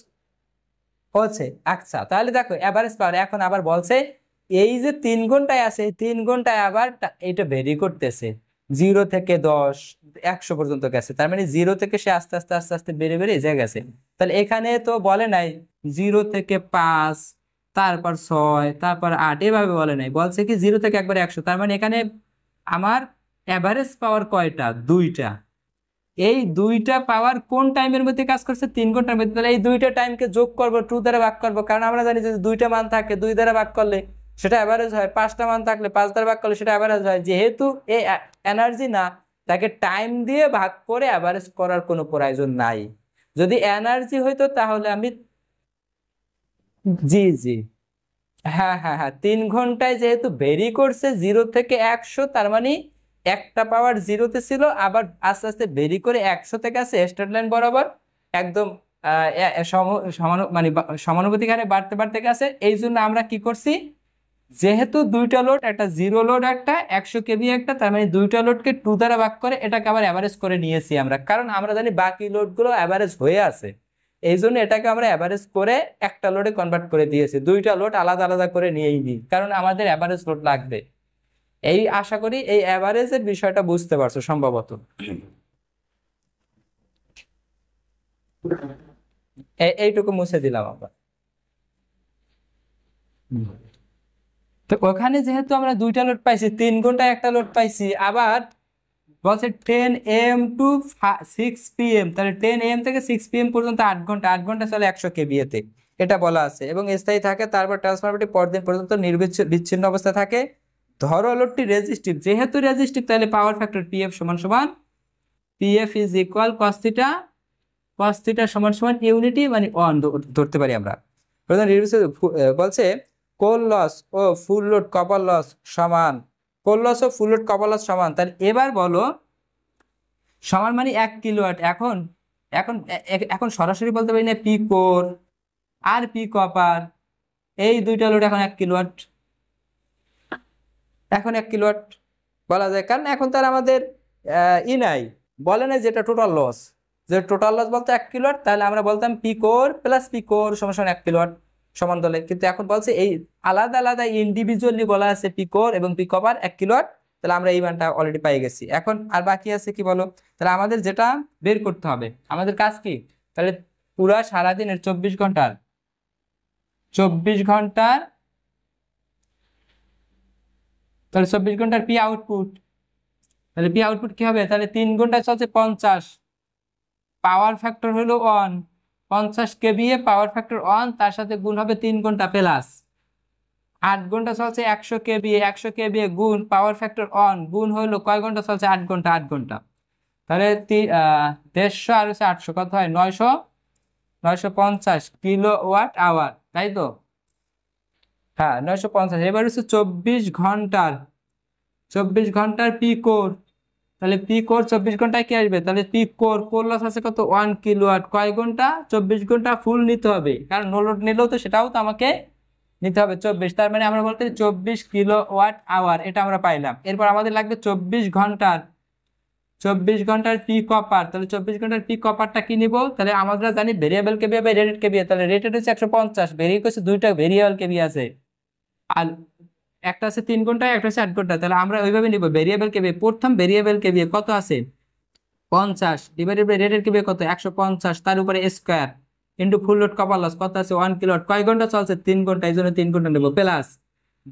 হচ্ছে আচ্ছা তাহলে দেখো অ্যাভারেজ পাওয়ার এখন আবার বলছে এই যে তিন ঘন্টায় আছে তিন ঘন্টায় আবার এটা ভেরি করতেছে জিরো থেকে দশ একশো পর্যন্ত গেছে তার মানে জিরো থেকে সে আস্তে আস্তে আস্তে আস্তে বেড়ে বেড়ে যে গেছে তাহলে এখানে তো বলে নাই জিরো থেকে পাঁচ তারপর ছয় তারপর আট এভাবে বলে নাই বলছে কি জিরো থেকে একবার একশো তার মানে এখানে আমার অ্যাভারেজ পাওয়ার কয়টা দুইটা এই দুইটা পাওয়ার কোন টাইমের মধ্যে কাজ করছে তিন ঘন্টার মধ্যে তাহলে এই দুইটা টাইমকে যোগ করবো টু দ্বারা ভাগ করবো কারণ আমরা জানি যে দুইটা মান থাকে দুই দ্বারা ভাগ করলে সেটা অ্যাভারেজ হয় পাঁচটা মান থাকলে পাঁচ দ্বারা ভাগ করলে সেটা অ্যাভারেজ হয় যেহেতু এই এনার্জি না তাকে টাইম দিয়ে ভাগ করে অ্যাভারেজ করার কোনো প্রয়োজন নাই যদি এনার্জি হইতো তাহলে আমি জি জি হ্যাঁ হ্যাঁ হ্যাঁ তিন ঘন্টায় যেহেতু ভেরি করছে জিরো থেকে একশো তার মানে একটা পাওয়ার জিরোতে ছিল আবার আস্তে আস্তে বেরি করে একশো থেকে আসে স্টার্ট লাইন বরাবর একদম মানে সমানুভূতি হারে বাড়তে বাড়তে গেছে এই জন্য আমরা কি করছি যেহেতু দুইটা লোড একটা জিরো লোড একটা একশো কেবি একটা তার মানে দুইটা লোডকে টু দ্বারা ভাগ করে এটাকে আবার অ্যাভারেজ করে নিয়েছি আমরা কারণ আমরা জানি বাকি লোডগুলো অ্যাভারেজ হয়ে আছে এই জন্য এটাকে আমরা অ্যাভারেজ করে একটা লোডে কনভার্ট করে দিয়েছি দুইটা লোড আলাদা আলাদা করে নিয়েই নিই কারণ আমাদের অ্যাভারেজ লোড লাগবে এই আশা করি এই অ্যাভারেজের বিষয়টা বুঝতে পারছো সম্ভবত এইটুকু মুছে দিলাম আমরা তো ওখানে যেহেতু আমরা দুইটা লোড পাইছি তিন ঘন্টা একটা লোড পাইছি আবার বলছে ten AM to six PM এম তাহলে টেন এম থেকে সিক্স পি এম পর্যন্ত আট ঘন্টা আট ঘন্টা চলে একশো কেবিএতে এটা বলা আছে এবং স্থায়ী থাকে তারপর ট্রান্সফরমারটি পরদিন পর্যন্ত বিচ্ছিন্ন অবস্থা থাকে ধরো লোডটি রেজিস্টিভ যেহেতু রেজিস্টিভ তাহলে পাওয়ার ফ্যাক্টর পিএফ সমান সমান PF is equal cos theta cos theta সমান সমান ইউনিটি মানে ওয়ান ধরতে পারি আমরা প্রধান বলছে কোল লস ও ফুল লোড কপার লস সমান কোল লস ও ফুল লোড কপার লস সমান তাহলে এবার বলো সমান মানে এক কিলোয়াট এখন এখন এখন সরাসরি বলতে পারি না পি কোর আর পি কপার এই দুইটা লোড এখন এক কিলোয়াট এখন এক কিলোয়াট বলা যায় কারণ এখন তার আমাদের ই নাই বলে না যেটা টোটাল লস যে টোটাল লস বলতো এক কিলোয়াট তাহলে আমরা বলতাম পিকোর প্লাস পিকোর সমান সমান এক কিলোয়াট সমান দলে কিন্তু এখন বলছে এই আলাদা আলাদা ইন্ডিভিজুয়ালি বলা আছে পিকোর এবং পিকপার এক কিলোয়াট তাহলে আমরা এই মানটা অলরেডি পাই গেছি এখন আর বাকি আছে কি বলো তাহলে আমাদের যেটা বের করতে হবে আমাদের কাজ কি তাহলে পুরা সারাদিনের চব্বিশ ঘন্টার চব্বিশ ঘন্টার তাহলে চব্বিশ ঘন্টার পি আউটপুট তাহলে পি আউটপুট কী হবে তাহলে তিন ঘন্টায় চলছে পঞ্চাশ পাওয়ার ফ্যাক্টর হলো ওয়ান পঞ্চাশ কেবিএ পাওয়ার ফ্যাক্টর ওয়ান তার সাথে গুণ হবে তিন ঘন্টা প্লাস আট ঘন্টা চলছে একশো কেবিএ একশো কেবিএ গুণ পাওয়ার ফ্যাক্টর অন গুণ হলো কয় ঘন্টা চলছে আট ঘন্টা আট ঘন্টা তাহলে দেড়শো আর হচ্ছে আটশো কত হয় নয়শো নয়শো পঞ্চাশ কিলো ওয়াট আওয়ার তাই তো হ্যাঁ নয়শো পঞ্চাশ এবার হচ্ছে চব্বিশ ঘন্টার চব্বিশ ঘন্টার পি কোর তাহলে পি কোর চব্বিশ ঘন্টায় কি আসবে তাহলে পি কোর কোর লস আছে কত ওয়ান কিলো আট কয় ঘন্টা চব্বিশ ঘন্টা ফুল নিতে হবে কারণ নো লোড নিলেও তো সেটাও তো আমাকে নিতে হবে চব্বিশ তার মানে আমরা বলতে চব্বিশ কিলো ওয়াট আওয়ার এটা আমরা পাইলাম এরপর আমাদের লাগবে চব্বিশ ঘন্টার চব্বিশ ঘন্টার পি কপার তাহলে চব্বিশ ঘন্টার পি কপারটা কি নিব তাহলে আমরা জানি variable KVA by rated KVA তাহলে রেটেড হচ্ছে একশো পঞ্চাশ ভেরিয়ে হচ্ছে দুইটা ভেরিয়েবল কেবিয়া আছে আর একটা আছে তিন ঘন্টা একটা আছে আট ঘন্টা তাহলে আমরা ওইভাবে নিব ভেরিয়েবলকে বিয়ে প্রথম ভেরিয়েবলকে বিয়ে কত আছে পঞ্চাশ ডিভাইডেড বাই রেটের কিবে কত একশো পঞ্চাশ তার উপরে square into full load copper loss কত আছে ওয়ান কিলো কয় ঘন্টা চলছে তিন ঘন্টা এই জন্য তিন ঘন্টা নেব প্লাস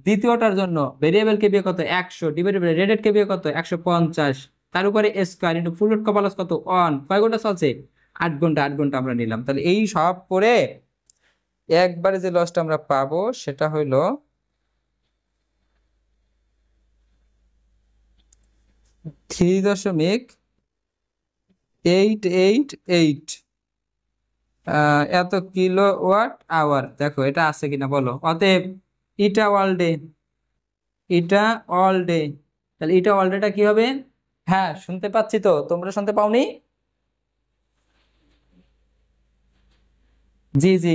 দ্বিতীয়টার জন্য ভেরিয়েবল কে বিয়ে কত একশো ডিভাইডেড বাই রেটের কে বিয়ে কত একশো পঞ্চাশ তার উপরে square into full load copper loss কত ওয়ান কয় ঘন্টা চলছে আট ঘন্টা আট ঘন্টা আমরা নিলাম তাহলে এই সব করে একবারে যে লসটা আমরা পাবো সেটা হইলো থ্রি দশমিক এইট এইট এইট এত কিলো ওয়াট আওয়ার দেখো এটা আছে কিনা বলো অতএব ইটা অল ডে ইটা অল ডে তাহলে ইটা অল ডেটা কি হবে হ্যাঁ শুনতে পাচ্ছি তো তোমরা শুনতে পাওনি জি জি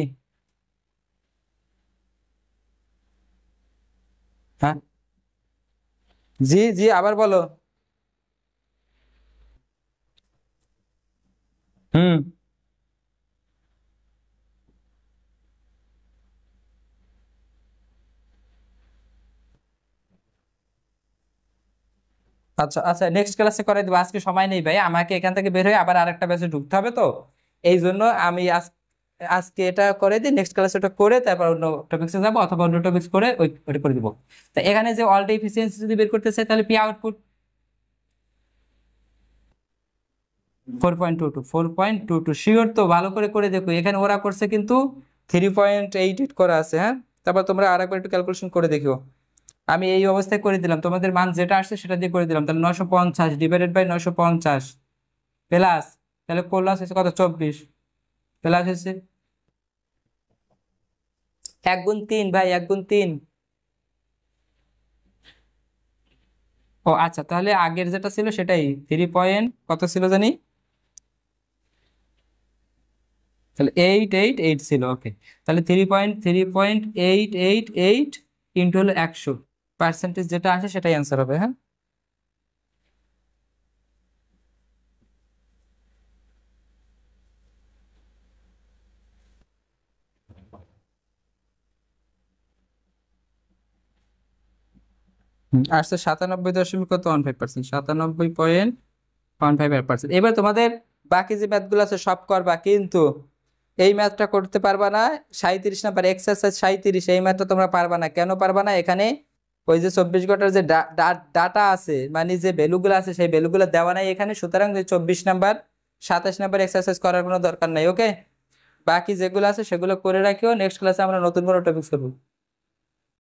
হ্যাঁ জি জি আবার বলো আচ্ছা আচ্ছা নেক্সট ক্লাসে করে দিব আজকে সময় নেই ভাই আমাকে এখান থেকে বের হয়ে আবার আরেকটা ব্যাচে ঢুকতে হবে তো এই জন্য আমি আজকে এটা করে দিই নেক্সট ক্লাসে ওটা করে তারপর অন্য টপিক্সে যাবো অথবা অন্য টপিক্স করে ওই ওটা করে দিব তা এখানে যে অল ডে এফিসিয়েন্সি যদি বের করতে চাই তাহলে P output four point two two four point two two sure তো ভালো করে করে দেখো এখানে ওরা করছে কিন্তু থ্রি পয়েন্ট এইট এইট করা আছে হ্যাঁ তারপর তোমরা আর একবার একটু ক্যালকুলেশন করে দেখো আমি এই অবস্থায় করে দিলাম তোমাদের মান যেটা আসছে সেটা দিয়ে করে দিলাম তাহলে নশো পঞ্চাশ ডিভাইডেড বাই নশো পঞ্চাশ প্লাস তাহলে প্লাস হয়েছে কত চব্বিশ প্লাস হয়েছে এক গুণ তিন ভাই এক গুণ তিন ও আচ্ছা তাহলে আগের যেটা ছিল সেটাই থ্রি পয়েন্ট কত ছিল জানি তাহলে এইট এইট এইট ছিল ওকে তাহলে three point three point eight eight eight into হলো একশো পার্সেন্টেজ যেটা আসে সেটাই অ্যান্সার হবে হ্যাঁ আসছে সাতানব্বই দশমিক কত ওয়ান ফাইভ পার্সেন্ট সাতানব্বই পয়েন্ট ওয়ান ফাইভ পার্সেন্ট এবার তোমাদের বাকি যে ম্যাথগুলো আছে সব করবা কিন্তু এই ম্যাথটা করতে পারবা না সাঁত্রিশ নাম্বার এক্সারসাইজ সাঁত্রিশ এই ম্যাথটা তোমরা পারবা না কেন পারবা না এখানে ওই যে চব্বিশ ঘটার যে ডাটা আছে মানে যে ভ্যালুগুলো আছে সেই ভ্যালুগুলো দেওয়া নাই এখানে সুতরাং যে চব্বিশ নাম্বার সাতাশ নাম্বার এক্সারসাইজ করার কোনো দরকার নাই ওকে বাকি যেগুলো আছে সেগুলো করে রাখিও নেক্সট ক্লাসে আমরা নতুন কোনো টপিক করবো